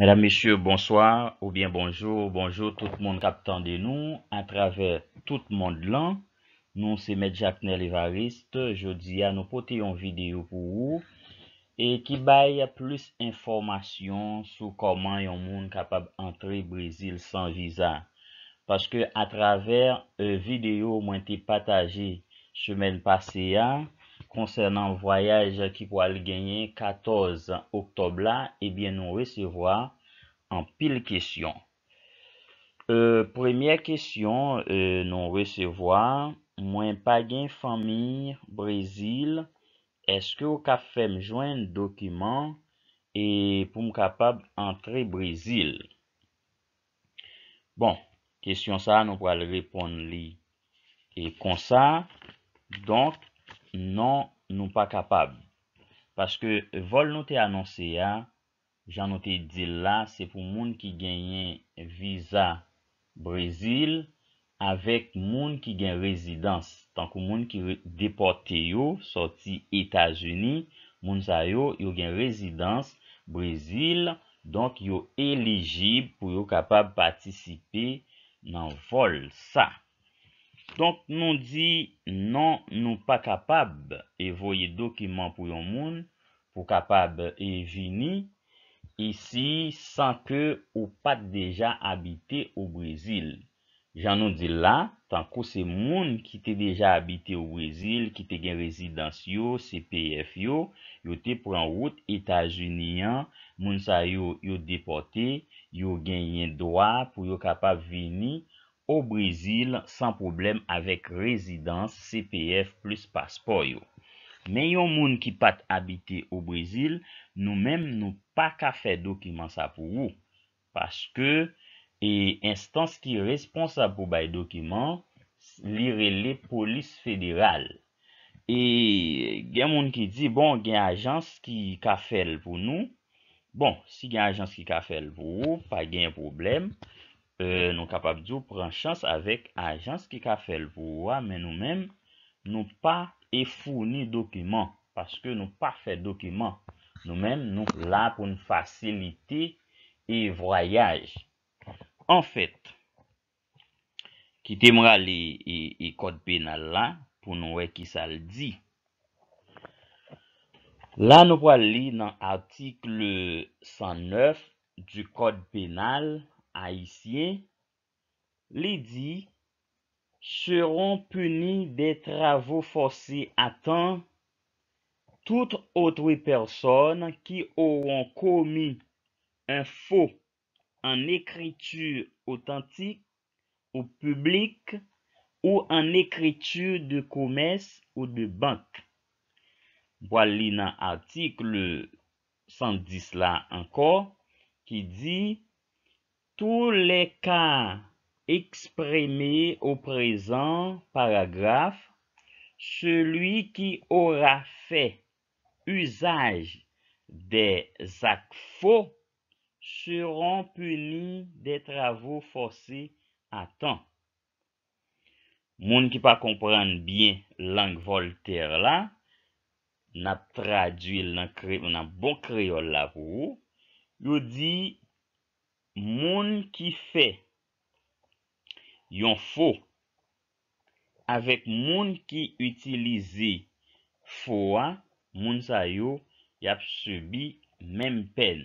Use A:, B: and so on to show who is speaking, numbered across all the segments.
A: Madame, monsieur, bonsoir ou bien bonjou, bonjou, tout moun kapitande nou, a travèr tout moun dlan, nou se met Japnel Evariste, jodi ya nou pote yon videyo pou ou, e ki bay ya plus informasyon sou koman yon moun kapab antre Brésil san visa. Paske a travèr videyo mwen te pataje chmen pase ya, konsernan voyaj ki pou al genye 14 oktob la, ebyen eh nou resevoa an pil kesyon. Euh, Premier kesyon euh, nou resevoa, mwen pa gen fami Brezil, eske ou ka fe mjwen dokiman, e pou m kapab antre Brezil? Bon, kesyon sa nou pou al repon li. E konsa, donk, Non, nou pa kapab. Paske vol nou te anonse ya, jan nou te di la, se pou moun ki genyen visa Brezil, avek moun ki genye rezidans. Tankou moun ki depote yo, soti Etasuni, moun sa yo, yo genye rezidans Brezil, donk yo elegib pou yo kapab patisipe nan vol sa. Donk nou di nan nou pa kapab evoye dokiman pou yon moun pou kapab e vini isi san ke ou pat deja abite ou Brezil. Jan nou di la, tankou se moun ki te deja abite ou Brezil, ki te gen rezidans yo, CPF yo, yo te pran wout Etat-Unis, moun sa yo depote, yo gen yen doa pou yo kapab vini ou Brezil san problem avek rezidans CPF plus paspor yo. Men yon moun ki pat habite ou Brezil, nou men nou pa ka fe dokiman sa pou ou. Paske, e instans ki responsab pou bay dokiman, li rele polis federal. E gen moun ki di, bon gen ajans ki ka fel pou nou, bon, si gen ajans ki ka fel pou ou, pa gen problem, Euh, nou kapap di ou pran chans avek ajans ki ka fel pou wa, men nou men nou pa e founi dokiman, paske nou pa fè dokiman, nou men nou la pou n'fasilite e vwayaj. En fèt, ki temra li e, e kod penal la, pou nou wek ki sal di. La nou wale li nan artikel 109 du kod penal, A isye, li di seron puni de travou fosye atan tout otwe person ki oron komi info an ekritu otantik ou publik ou an ekritu de koumes ou de bank. Boalina artik le san dis la anko ki di tou le ka ekspreme ou prezan paragraf, selwi ki ora fe usaj de zakfo, seron puli de travou fose atan. Moun ki pa komprende bien lang Voltaire la, na tradwil nan bokre yo bon la pou, yo di... Moun ki fè yon fò, avèk moun ki utilize fòwa, moun sa yo, yap subi men pen.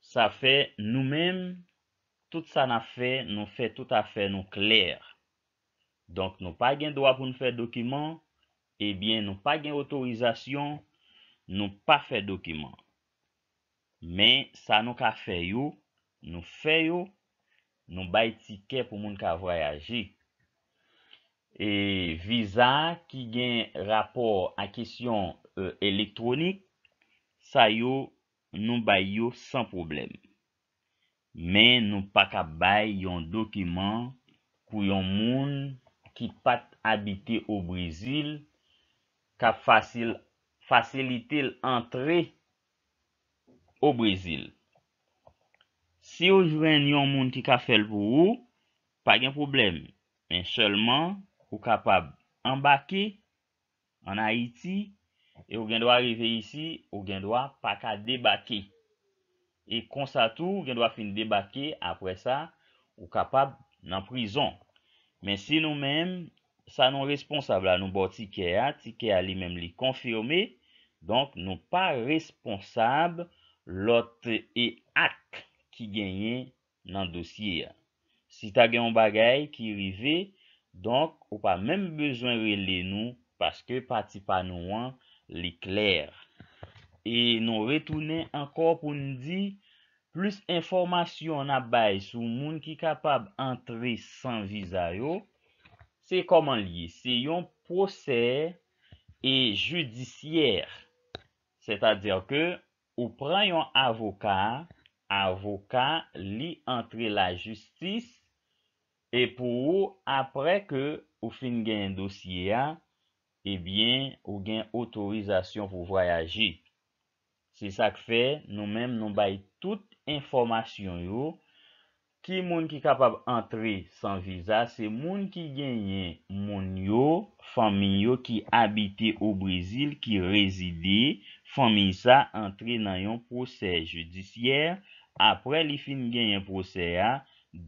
A: Sa fè nou men, tout sa na fè, nou fè tout a fè nou klèr. Donk nou pa gen doa pou nou fè dokiman, ebyen nou pa gen otorizasyon, nou pa fè dokiman. Nou fè yo, nou bay tike pou moun ka voyaje. E viza ki gen rapor a kesyon e, elektronik, sa yo, nou bay yo san problem. Men nou pa ka bay yon dokiman kou yon moun ki pat habite ou Brazil ka fasilite l antre ou Brazil. Si ou jwen yon moun ki ka fel pou ou, pa gen problem. Men, selman, ou kapab anbake, an Haiti, e ou gen do a rive isi, ou gen do a pakadebake. E konsa tou, gen do a fin debake, apre sa, ou kapab nan prizon. Men, si nou men, sa nou responsable a nou bo tike ya, tike ya li men li konfirme, donk nou pa responsable lote e akk. ki genye nan dosye. Si ta gen yon bagay ki rive, donk ou pa menm bezwen rele nou, paske pati panouan li kler. E nou retounen ankor pou nou di, plus informasyon na bay sou moun ki kapab antre san vizay yo, se koman liye? Se yon posey e judisyer. Se ta dire ke ou pran yon avokar, avoka li entre la justis e pou ou apre ke ou fin gen dosye a, e bien, ou gen otorizasyon pou voyaje. Se sa k fe, nou menm nou bay tout informasyon yo, ki moun ki kapab entre san viza, se moun ki gen yen moun yo, fami yo ki abite ou Brazil ki rezide, fami sa entre nan yon posey judisyer, apre li fin genyen posè ya,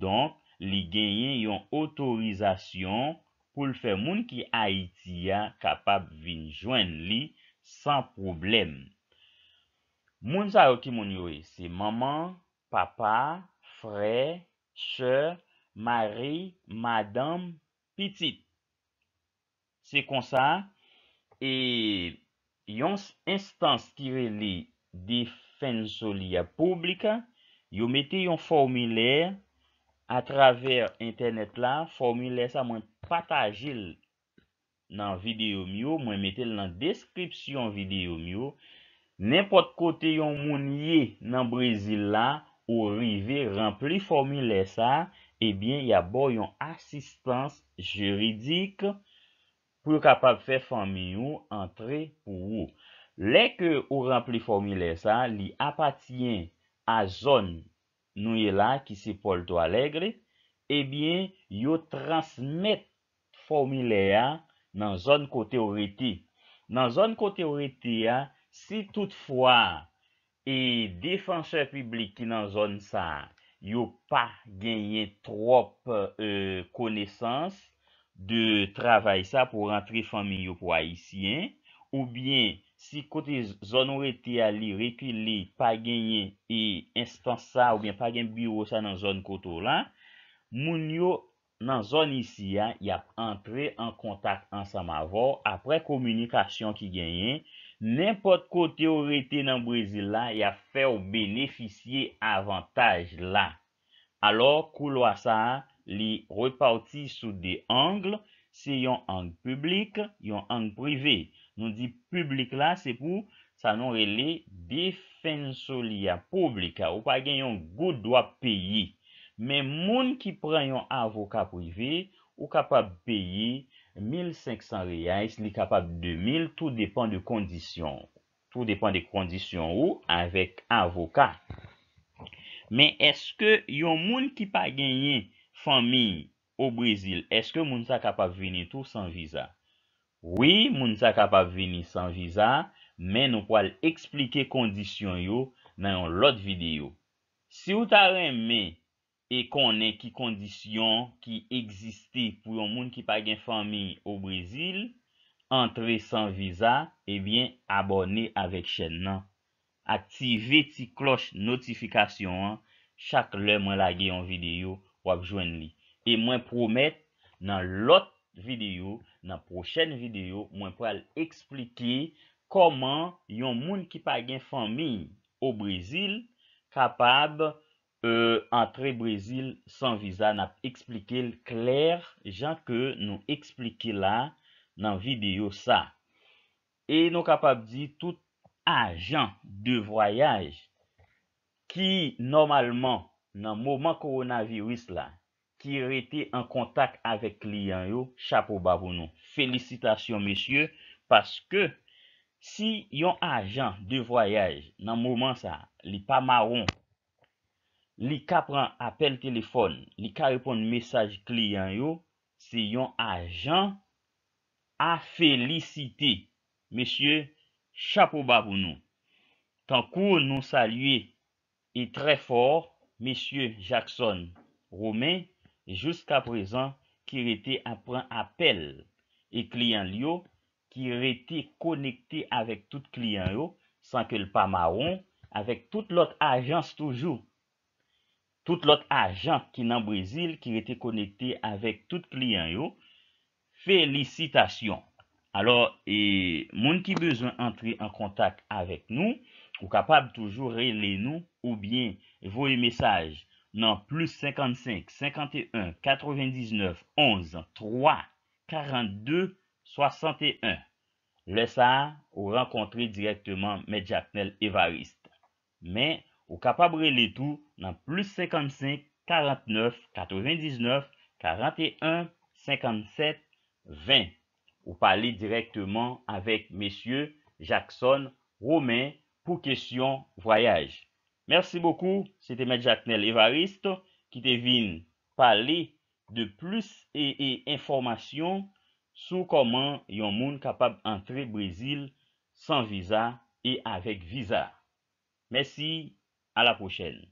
A: donk li genyen yon otorizasyon pou l fè moun ki Haiti ya kapap vin jwen li san problem. Moun zay w ki moun yoy, e, se maman, papa, fre, che, mari, madame, pitit. Se konsa, e yons instans kire li defenso li ya publika, Yo mette yon formile a traver internet la. Formile sa mwen patajil nan videyo myo. Mwen mette l nan deskripsyon videyo myo. Nenpot kote yon moun ye nan Brazil la, ou rive rempli formile sa, ebyen eh ya bo yon asistans jiridik pou yo kapap fe formi yo antre pou yo. Le ke ou rempli formile sa, li apatiyen a zon nouye la ki se pol to alegre, ebyen yo transmet fomile ya nan zon kote o rete. Nan zon kote o rete ya, si toutfwa e defanseur publik ki nan zon sa, yo pa genye trop e, konesans de travay sa pou rentri fomil yo pou aisyen, oubyen, Si kote zon ou rete a li reki li pa genye e instansa ou bien pa gen biro sa nan zon koto la, moun yo nan zon isi ya, yap entre an kontak an samavo, apre komunikasyon ki genye, nempot kote ou rete nan Brezi la, yap fe ou beneficye avantaj la. Alo, kou lo a sa, li reparti sou de angle, se yon angle publik, yon angle privi, Nou di publik la, se pou sa nou rele defensolia publika. Ou pa gen yon goudwa peyi. Men moun ki pren yon avoka privi, ou kapab peyi 1,500 riyais, li kapab 2,000. Tout depan de kondisyon. Tout depan de kondisyon ou, avek avoka. Men eske yon moun ki pa genye fami ou brezil, eske moun sa kapab veni tou san viza? Oui, moun sa kapap veni san viza, men nou po al explike kondisyon yo nan yon lot videyo. Si ou ta reme e konen ki kondisyon ki egziste pou yon moun ki pa gen fami yo Brezil, entre san viza, ebyen abone avek chen nan. Aktive ti kloch notifikasyon an, chak lè mwen lage yon videyo wap jwen li. E mwen promet nan lot, videyo nan prochen videyo mwen pou al explike koman yon moun ki pa gen fami ou brezil kapab antre euh, brezil san viza nan ap explike l kler jan ke nou explike la nan videyo sa e nou kapab di tout ajan de voyaj ki normalman nan mouman koronavirus la si rete an kontak avek kliyan yo, chapo babounou. Felicitasyon, mesye, paske si yon ajan de voyaj, nan mouman sa, li pa maroun, li ka pran apel telefon, li ka repon mesaj kliyan yo, si yon ajan, a felicite, mesye, chapo babounou. Tan kou nou salye, e tre for, mesye Jackson, roumen, Jouska prezant, ki rete apren apel e kliyen yo, ki rete konekte avek tout kliyen yo, san ke l pa maron, avek tout lot ajans toujou. Tout lot ajans ki nan Brazil, ki rete konekte avek tout kliyen yo, felicitasyon. Alors, moun ki bezon antre an kontak avek nou, ou kapab toujou rene nou, ou bien vou e mesaj. Non, plus 55, 51, 99, 11, 3, 42, 61. Le sa ou renkontre directement met Jacknel Evariste. Mais ou kapabre les tout' dans plus 55, 49, 99, 41, 57, 20. Ou parlez directement avec M. Jackson Romain pour question voyage. Mersi bokou, se te Medjaknel Evaristo ki te vin pale de plus e e informasyon sou koman yon moun kapab antre Brezil san viza e avek viza. Mersi, a la pochel.